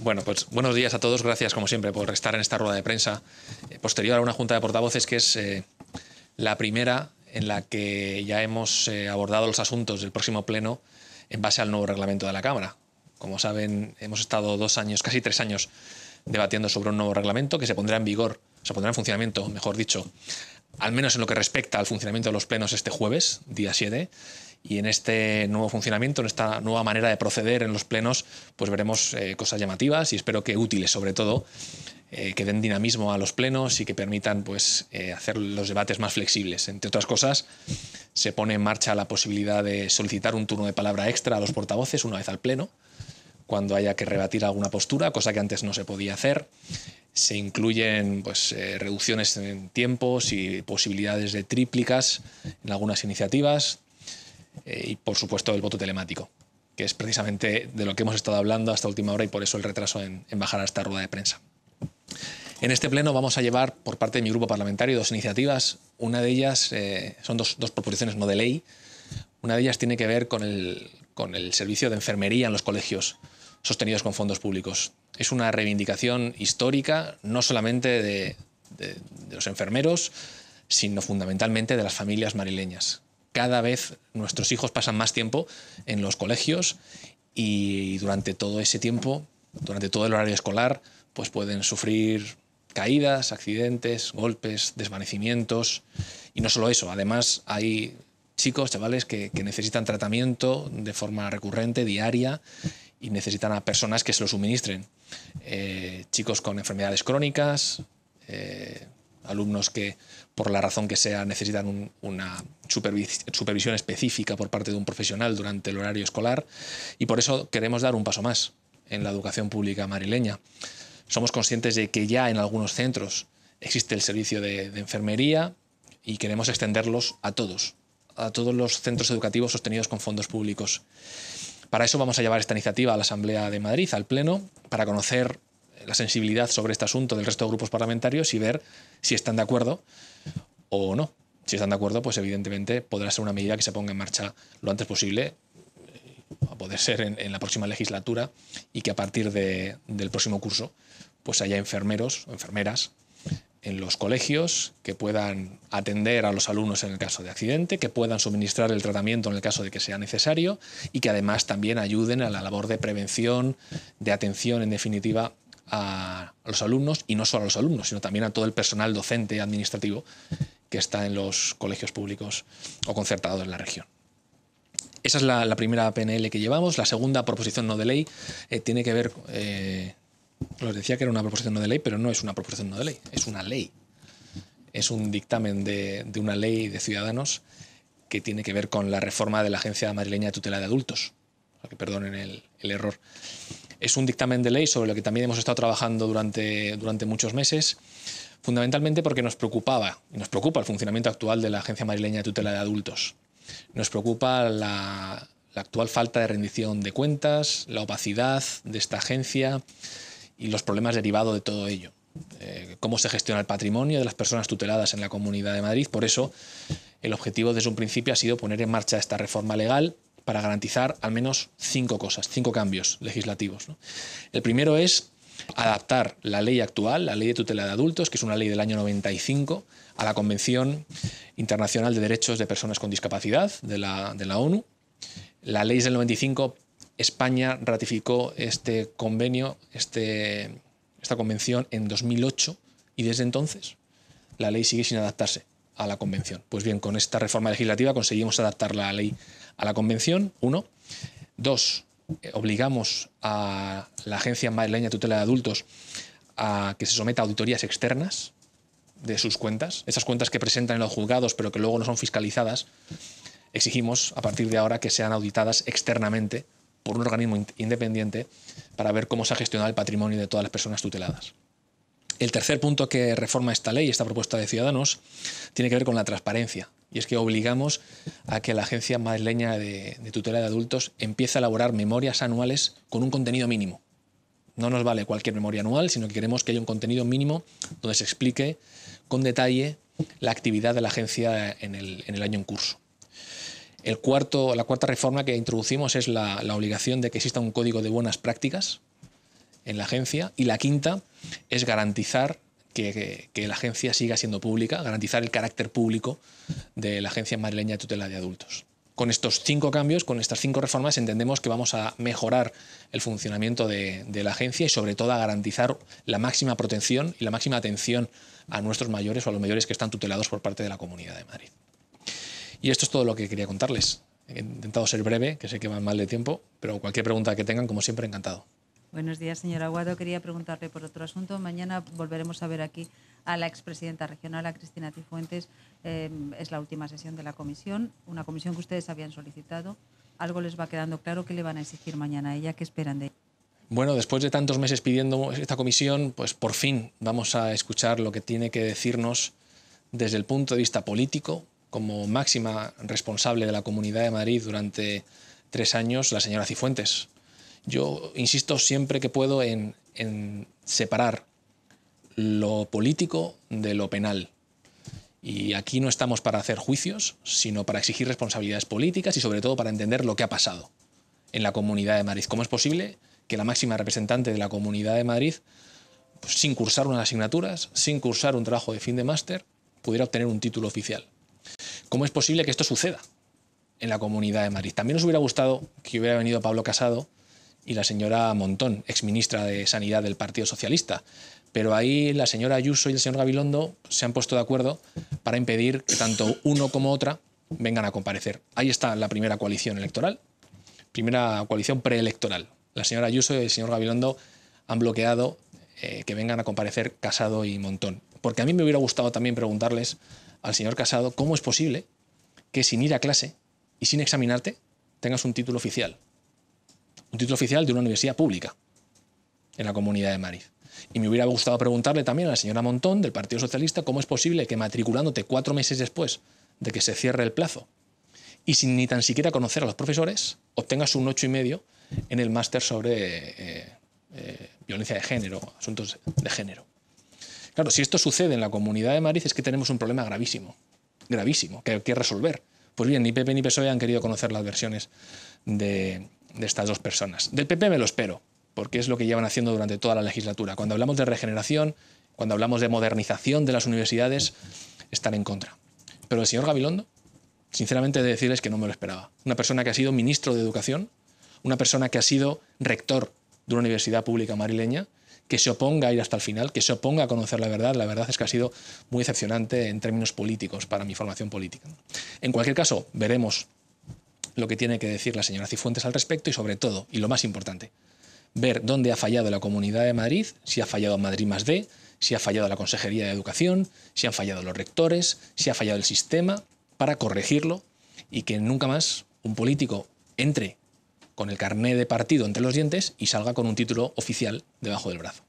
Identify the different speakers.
Speaker 1: Bueno, pues buenos días a todos. Gracias, como siempre, por estar en esta rueda de prensa eh, posterior a una junta de portavoces que es eh, la primera en la que ya hemos eh, abordado los asuntos del próximo pleno en base al nuevo reglamento de la Cámara. Como saben, hemos estado dos años, casi tres años, debatiendo sobre un nuevo reglamento que se pondrá en vigor, se pondrá en funcionamiento, mejor dicho, al menos en lo que respecta al funcionamiento de los plenos este jueves, día 7, y en este nuevo funcionamiento, en esta nueva manera de proceder en los plenos, pues veremos eh, cosas llamativas y espero que útiles sobre todo, eh, que den dinamismo a los plenos y que permitan pues, eh, hacer los debates más flexibles. Entre otras cosas, se pone en marcha la posibilidad de solicitar un turno de palabra extra a los portavoces una vez al pleno, cuando haya que rebatir alguna postura, cosa que antes no se podía hacer. Se incluyen pues, reducciones en tiempos y posibilidades de tríplicas en algunas iniciativas, eh, y por supuesto el voto telemático, que es precisamente de lo que hemos estado hablando hasta última hora y por eso el retraso en, bajar a esta rueda de prensa. En este pleno vamos a llevar por parte de mi grupo parlamentario dos iniciativas. Una de ellas eh, son dos, dos, proposiciones no de ley. Una de ellas tiene que ver con el, servicio de enfermería en los colegios sostenidos con fondos públicos. Es una reivindicación histórica no solamente de los enfermeros, sino fundamentalmente de las familias marileñas, cada vez nuestros hijos pasan más tiempo en los colegios y durante todo ese tiempo, durante todo el horario escolar, pues pueden sufrir caídas, accidentes, golpes, desvanecimientos. Y no solo eso, además hay chicos, chavales que, necesitan tratamiento de forma recurrente, diaria, y necesitan a personas que se lo suministren. Eh, chicos con enfermedades crónicas, eh, alumnos que por la razón que sea necesitan una supervisión específica por parte de un profesional durante el horario escolar y por eso queremos dar un paso más en la educación pública marileña. Somos conscientes de que ya en algunos centros existe el servicio de enfermería y queremos extenderlos a todos, a todos los centros educativos sostenidos con fondos públicos. Para eso vamos a llevar esta iniciativa a la Asamblea de Madrid, al Pleno, para conocer la sensibilidad sobre este asunto del resto de grupos parlamentarios y ver si están de acuerdo o no. Si están de acuerdo, pues evidentemente podrá ser una medida que se ponga en marcha lo antes posible, eh, a poder ser en, la próxima legislatura, y que a partir del próximo curso pues haya enfermeros o enfermeras en los colegios que puedan atender a los alumnos en el caso de accidente, que puedan suministrar el tratamiento en el caso de que sea necesario y que además también ayuden a la labor de prevención, de atención, en definitiva, a los alumnos y no solo a los alumnos, sino también a todo el personal docente administrativo que está en los colegios públicos o concertados en la región. Esa es la, primera PNL que llevamos. La segunda proposición no de ley eh, tiene que ver, eh, decía que era una proposición no de ley, pero no es una proposición no de ley, es una ley. Es un dictamen de, una ley de ciudadanos que tiene que ver con la reforma de la Agencia Madrileña de Tutela de Adultos. que perdonen el error. Es un dictamen de ley sobre lo que también hemos estado trabajando durante, durante muchos meses, fundamentalmente porque nos preocupaba, y nos preocupa el funcionamiento actual de la Agencia Madrileña de Tutela de Adultos. Nos preocupa la, actual falta de rendición de cuentas, la opacidad de esta agencia y los problemas derivados de todo ello. Eh, cómo se gestiona el patrimonio de las personas tuteladas en la Comunidad de Madrid. Por eso, el objetivo desde un principio ha sido poner en marcha esta reforma legal para garantizar al menos cinco cosas, cinco cambios legislativos. El primero es adaptar la ley actual, la ley de tutela de adultos, que es una ley del año 95, a la Convención Internacional de Derechos de Personas con Discapacidad de la, la ONU. La ley del 95, España ratificó este convenio, este, esta convención en 2008 y desde entonces la ley sigue sin adaptarse a la Convención. Pues bien, con esta reforma legislativa conseguimos adaptar la ley a la Convención, uno. Dos, eh, obligamos a la Agencia Madrileña de Tutela de Adultos a que se someta a auditorías externas de sus cuentas, esas cuentas que presentan en los juzgados pero que luego no son fiscalizadas, exigimos a partir de ahora que sean auditadas externamente por un organismo independiente para ver cómo se ha gestionado el patrimonio de todas las personas tuteladas. El tercer punto que reforma esta ley, esta propuesta de Ciudadanos, tiene que ver con la transparencia. Y es que obligamos a que la Agencia Madrileña de, de Tutela de Adultos empiece a elaborar memorias anuales con un contenido mínimo. No nos vale cualquier memoria anual, sino que queremos que haya un contenido mínimo donde se explique con detalle la actividad de la agencia en el, año en curso. El cuarto, la cuarta reforma que introducimos es la obligación de que exista un código de buenas prácticas en la agencia. Y la quinta es garantizar que, la agencia siga siendo pública, garantizar el carácter público de la Agencia Madrileña de Tutela de Adultos. Con estos cinco cambios, con estas cinco reformas, entendemos que vamos a mejorar el funcionamiento de, de la agencia y sobre todo a garantizar la máxima protección y la máxima atención a nuestros mayores o a los mayores que están tutelados por parte de la Comunidad de Madrid. Y esto es todo lo que quería contarles. He intentado ser breve, que sé que van mal de tiempo, pero cualquier pregunta que tengan, como siempre, encantado. Buenos días, señora Aguado. Quería preguntarle por otro asunto. Mañana volveremos a ver aquí a la expresidenta regional, a Cristina Cifuentes. Eh, es la última sesión de la comisión, una comisión que ustedes habían solicitado. ¿Algo les va quedando claro? ¿Qué le van a exigir mañana a ella? ¿Qué esperan de ella? Bueno, después de tantos meses pidiendo esta comisión, pues por fin vamos a escuchar lo que tiene que decirnos desde el punto de vista político, como máxima responsable de la Comunidad de Madrid durante tres años, la señora Cifuentes. Yo insisto siempre que puedo en, separar lo político de lo penal. Y aquí no estamos para hacer juicios, sino para exigir responsabilidades políticas y sobre todo para entender lo que ha pasado en la Comunidad de Madrid. ¿Cómo es posible que la máxima representante de la Comunidad de Madrid, pues, sin cursar unas asignaturas, sin cursar un trabajo de fin de máster, pudiera obtener un título oficial? ¿Cómo es posible que esto suceda en la Comunidad de Madrid? También nos hubiera gustado que hubiera venido Pablo Casado y la señora Montón, exministra de Sanidad del Partido Socialista. Pero ahí la señora Ayuso y el señor Gabilondo se han puesto de acuerdo para impedir que tanto uno como otra vengan a comparecer. Ahí está la primera coalición electoral, primera coalición preelectoral. La señora Ayuso y el señor Gabilondo han bloqueado eh, que vengan a comparecer Casado y Montón. Porque a mí me hubiera gustado también preguntarles al señor Casado cómo es posible que sin ir a clase y sin examinarte tengas un título oficial un título oficial de una universidad pública en la Comunidad de Madrid. Y me hubiera gustado preguntarle también a la señora Montón del Partido Socialista cómo es posible que matriculándote cuatro meses después de que se cierre el plazo y sin ni tan siquiera conocer a los profesores, obtengas un ocho y medio en el máster sobre eh, eh, violencia de género, asuntos de género. Claro, si esto sucede en la Comunidad de Madrid es que tenemos un problema gravísimo, gravísimo, que hay que resolver. Pues bien, ni PP ni PSOE han querido conocer las versiones de, de estas dos personas. Del PP me lo espero, porque es lo que llevan haciendo durante toda la legislatura. Cuando hablamos de regeneración, cuando hablamos de modernización de las universidades, están en contra. Pero el señor Gabilondo, sinceramente, he de decirles que no me lo esperaba. Una persona que ha sido ministro de Educación, una persona que ha sido rector de una universidad pública marileña, que se oponga a ir hasta el final, que se oponga a conocer la verdad. La verdad es que ha sido muy decepcionante en términos políticos para mi formación política. En cualquier caso, veremos lo que tiene que decir la señora Cifuentes al respecto y sobre todo, y lo más importante, ver dónde ha fallado la Comunidad de Madrid, si ha fallado Madrid más D, si ha fallado la Consejería de Educación, si han fallado los rectores, si ha fallado el sistema, para corregirlo y que nunca más un político entre con el carné de partido entre los dientes y salga con un título oficial debajo del brazo.